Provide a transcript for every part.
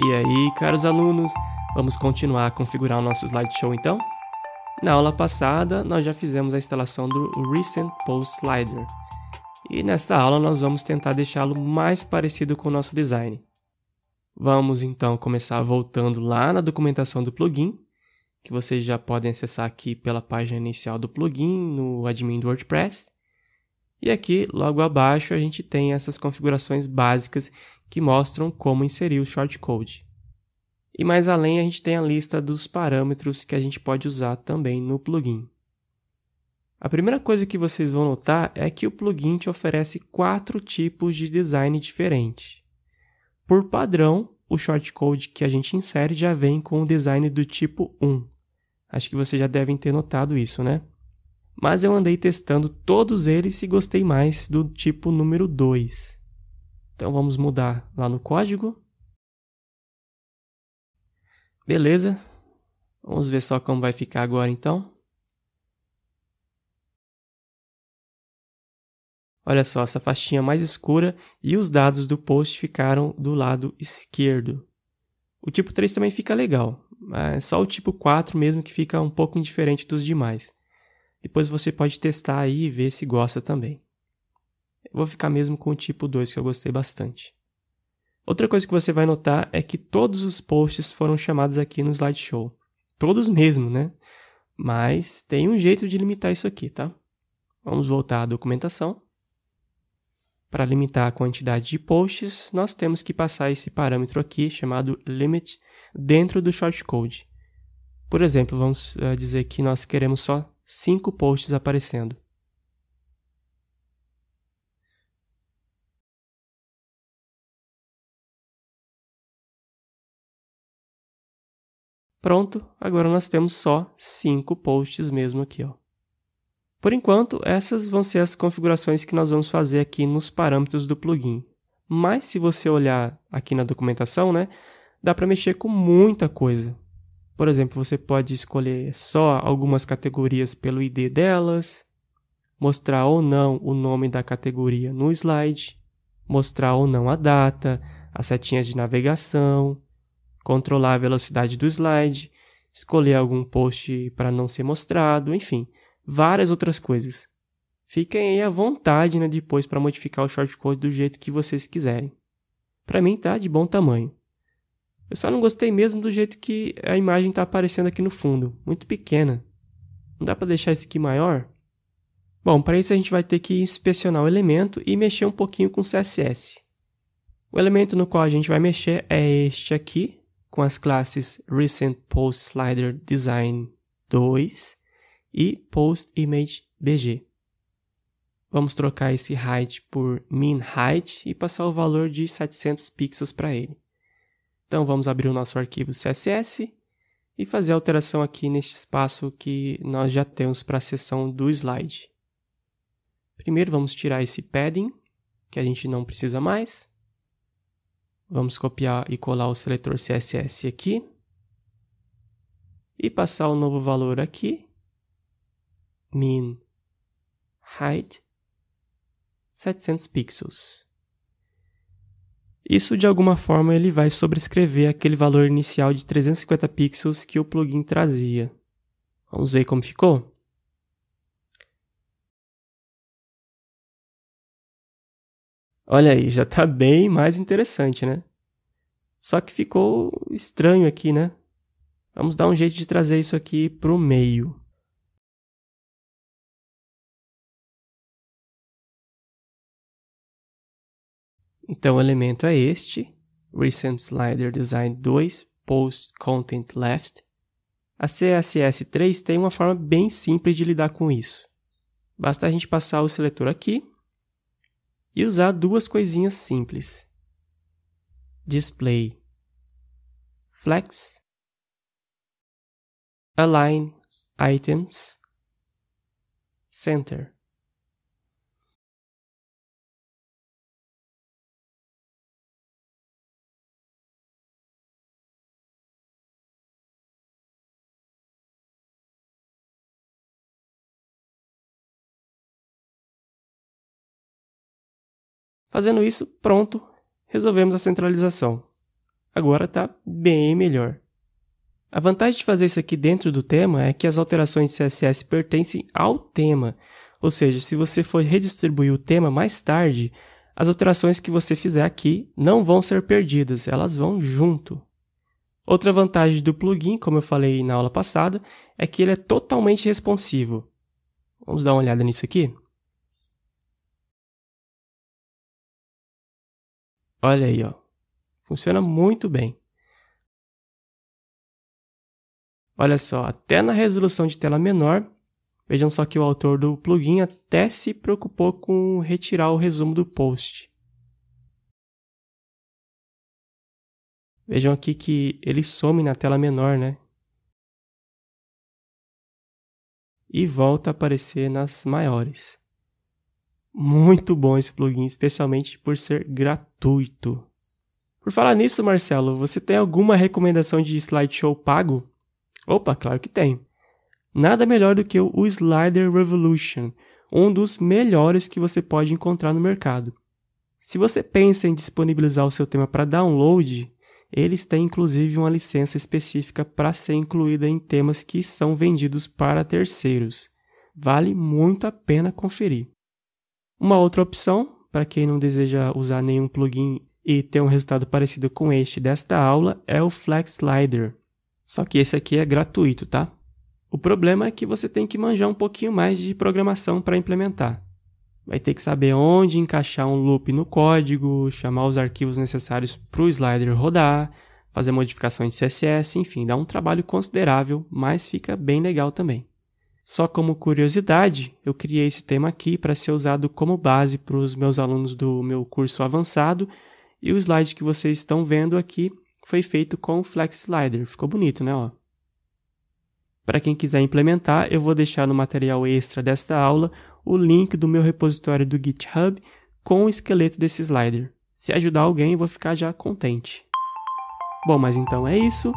E aí, caros alunos, vamos continuar a configurar o nosso slideshow então? Na aula passada, nós já fizemos a instalação do Recent Post Slider. E nessa aula nós vamos tentar deixá-lo mais parecido com o nosso design. Vamos então começar voltando lá na documentação do plugin, que vocês já podem acessar aqui pela página inicial do plugin no admin do WordPress. E aqui, logo abaixo, a gente tem essas configurações básicas que mostram como inserir o shortcode. E mais além, a gente tem a lista dos parâmetros que a gente pode usar também no plugin. A primeira coisa que vocês vão notar é que o plugin te oferece quatro tipos de design diferente. Por padrão, o shortcode que a gente insere já vem com o design do tipo 1. Acho que vocês já devem ter notado isso, né? Mas eu andei testando todos eles e gostei mais do tipo número 2, então vamos mudar lá no código. Beleza. Vamos ver só como vai ficar agora então. Olha só, essa faixinha mais escura e os dados do post ficaram do lado esquerdo. O tipo 3 também fica legal, mas só o tipo 4 mesmo que fica um pouco indiferente dos demais. Depois você pode testar aí e ver se gosta também vou ficar mesmo com o tipo 2 que eu gostei bastante. Outra coisa que você vai notar é que todos os posts foram chamados aqui no slideshow. Todos mesmo, né? Mas tem um jeito de limitar isso aqui, tá? Vamos voltar à documentação. Para limitar a quantidade de posts, nós temos que passar esse parâmetro aqui, chamado limit, dentro do shortcode. Por exemplo, vamos eh, dizer que nós queremos só 5 posts aparecendo. Pronto, agora nós temos só cinco posts mesmo aqui. Ó. Por enquanto, essas vão ser as configurações que nós vamos fazer aqui nos parâmetros do plugin. Mas se você olhar aqui na documentação, né, dá para mexer com muita coisa. Por exemplo, você pode escolher só algumas categorias pelo ID delas, mostrar ou não o nome da categoria no slide, mostrar ou não a data, as setinhas de navegação, controlar a velocidade do slide, escolher algum post para não ser mostrado, enfim, várias outras coisas. Fiquem aí à vontade né, depois para modificar o shortcode do jeito que vocês quiserem. Para mim tá de bom tamanho. Eu só não gostei mesmo do jeito que a imagem está aparecendo aqui no fundo, muito pequena. Não dá para deixar isso aqui maior? Bom, para isso a gente vai ter que inspecionar o elemento e mexer um pouquinho com CSS. O elemento no qual a gente vai mexer é este aqui, com as classes Recent Post Slider Design 2 e Post Image BG. Vamos trocar esse height por min height e passar o valor de 700 pixels para ele. Então vamos abrir o nosso arquivo CSS e fazer a alteração aqui neste espaço que nós já temos para a seção do slide. Primeiro vamos tirar esse padding, que a gente não precisa mais. Vamos copiar e colar o seletor CSS aqui. E passar o um novo valor aqui. Min height 700 pixels. Isso de alguma forma ele vai sobrescrever aquele valor inicial de 350 pixels que o plugin trazia. Vamos ver como ficou? Olha aí, já está bem mais interessante, né? Só que ficou estranho aqui, né? Vamos dar um jeito de trazer isso aqui para o meio. Então o elemento é este, Recent Slider Design 2, Post Content Left. A CSS3 tem uma forma bem simples de lidar com isso. Basta a gente passar o seletor aqui e usar duas coisinhas simples. Display, Flex, Align Items, Center. Fazendo isso, pronto, resolvemos a centralização. Agora está bem melhor. A vantagem de fazer isso aqui dentro do tema é que as alterações de CSS pertencem ao tema, ou seja, se você for redistribuir o tema mais tarde, as alterações que você fizer aqui não vão ser perdidas, elas vão junto. Outra vantagem do plugin, como eu falei na aula passada, é que ele é totalmente responsivo. Vamos dar uma olhada nisso aqui? Olha aí, ó. Funciona muito bem. Olha só, até na resolução de tela menor, vejam só que o autor do plugin até se preocupou com retirar o resumo do post. Vejam aqui que ele some na tela menor, né? E volta a aparecer nas maiores. Muito bom esse plugin, especialmente por ser gratuito. Por falar nisso, Marcelo, você tem alguma recomendação de slideshow pago? Opa, claro que tem. Nada melhor do que o Slider Revolution, um dos melhores que você pode encontrar no mercado. Se você pensa em disponibilizar o seu tema para download, eles têm inclusive uma licença específica para ser incluída em temas que são vendidos para terceiros. Vale muito a pena conferir. Uma outra opção, para quem não deseja usar nenhum plugin e ter um resultado parecido com este desta aula, é o Flex Slider. Só que esse aqui é gratuito, tá? O problema é que você tem que manjar um pouquinho mais de programação para implementar. Vai ter que saber onde encaixar um loop no código, chamar os arquivos necessários para o slider rodar, fazer modificações de CSS, enfim, dá um trabalho considerável, mas fica bem legal também. Só como curiosidade, eu criei esse tema aqui para ser usado como base para os meus alunos do meu curso avançado, e o slide que vocês estão vendo aqui foi feito com o Flex Slider. Ficou bonito, né? Ó. Para quem quiser implementar, eu vou deixar no material extra desta aula o link do meu repositório do GitHub com o esqueleto desse slider. Se ajudar alguém, eu vou ficar já contente. Bom, mas então é isso.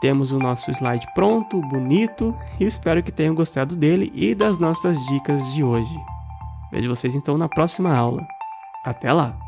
Temos o nosso slide pronto, bonito, e espero que tenham gostado dele e das nossas dicas de hoje. Vejo vocês então na próxima aula. Até lá!